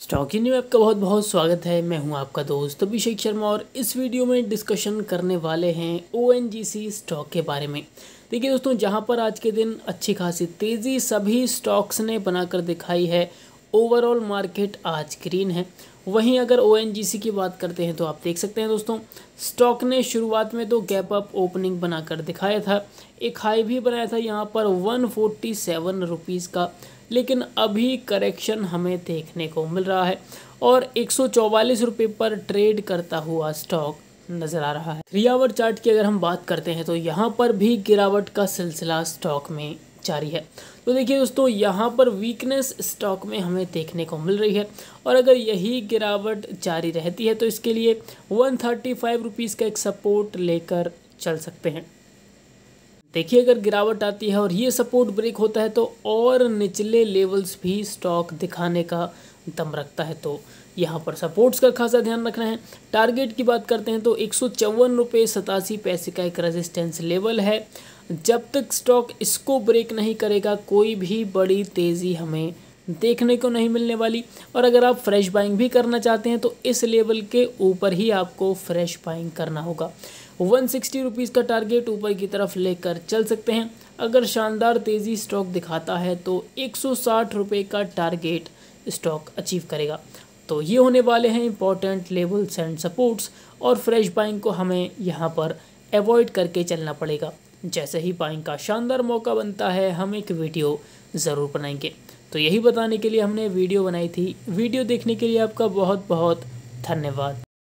stocky new app का बहुत बहुत स्वागत है मैं हूं आपका दोस्त अभिषेक शर्मा और इस वीडियो में डिस्कशन करने वाले हैं ओ स्टॉक के बारे में देखिए दोस्तों जहां पर आज के दिन अच्छी खासी तेज़ी सभी स्टॉक्स ने बनाकर दिखाई है ओवरऑल मार्केट आज ग्रीन है वहीं अगर ओ की बात करते हैं तो आप देख सकते हैं दोस्तों स्टॉक ने शुरुआत में तो गैप अप ओपनिंग बनाकर दिखाया था एक हाई भी बनाया था यहाँ पर वन फोर्टी सेवन रुपीज़ का लेकिन अभी करेक्शन हमें देखने को मिल रहा है और एक सौ चौवालीस पर ट्रेड करता हुआ स्टॉक नज़र आ रहा है थ्री आवर चार्ट की अगर हम बात करते हैं तो यहाँ पर भी गिरावट का सिलसिला स्टॉक में जारी है तो देखिए दोस्तों यहाँ पर वीकनेस स्टॉक में हमें देखने को मिल रही है और अगर यही गिरावट जारी रहती है तो इसके लिए वन थर्टी का एक सपोर्ट लेकर चल सकते हैं देखिए अगर गिरावट आती है और ये सपोर्ट ब्रेक होता है तो और निचले लेवल्स भी स्टॉक दिखाने का दम रखता है तो यहाँ पर सपोर्ट्स का खासा ध्यान रखना है टारगेट की बात करते हैं तो एक सौ सतासी पैसे का एक रेजिस्टेंस लेवल है जब तक स्टॉक इसको ब्रेक नहीं करेगा कोई भी बड़ी तेज़ी हमें देखने को नहीं मिलने वाली और अगर आप फ्रेश बाइंग भी करना चाहते हैं तो इस लेवल के ऊपर ही आपको फ्रेश बाइंग करना होगा वन सिक्सटी रुपीज़ का टारगेट ऊपर की तरफ लेकर चल सकते हैं अगर शानदार तेज़ी स्टॉक दिखाता है तो एक सौ साठ रुपये का टारगेट स्टॉक अचीव करेगा तो ये होने वाले हैं इंपॉर्टेंट लेवल्स एंड सपोर्ट्स और फ्रेश बाइंग को हमें यहाँ पर अवॉइड करके चलना पड़ेगा जैसे ही बाइंग का शानदार मौका बनता है हम एक वीडियो ज़रूर बनाएंगे तो यही बताने के लिए हमने वीडियो बनाई थी वीडियो देखने के लिए आपका बहुत बहुत धन्यवाद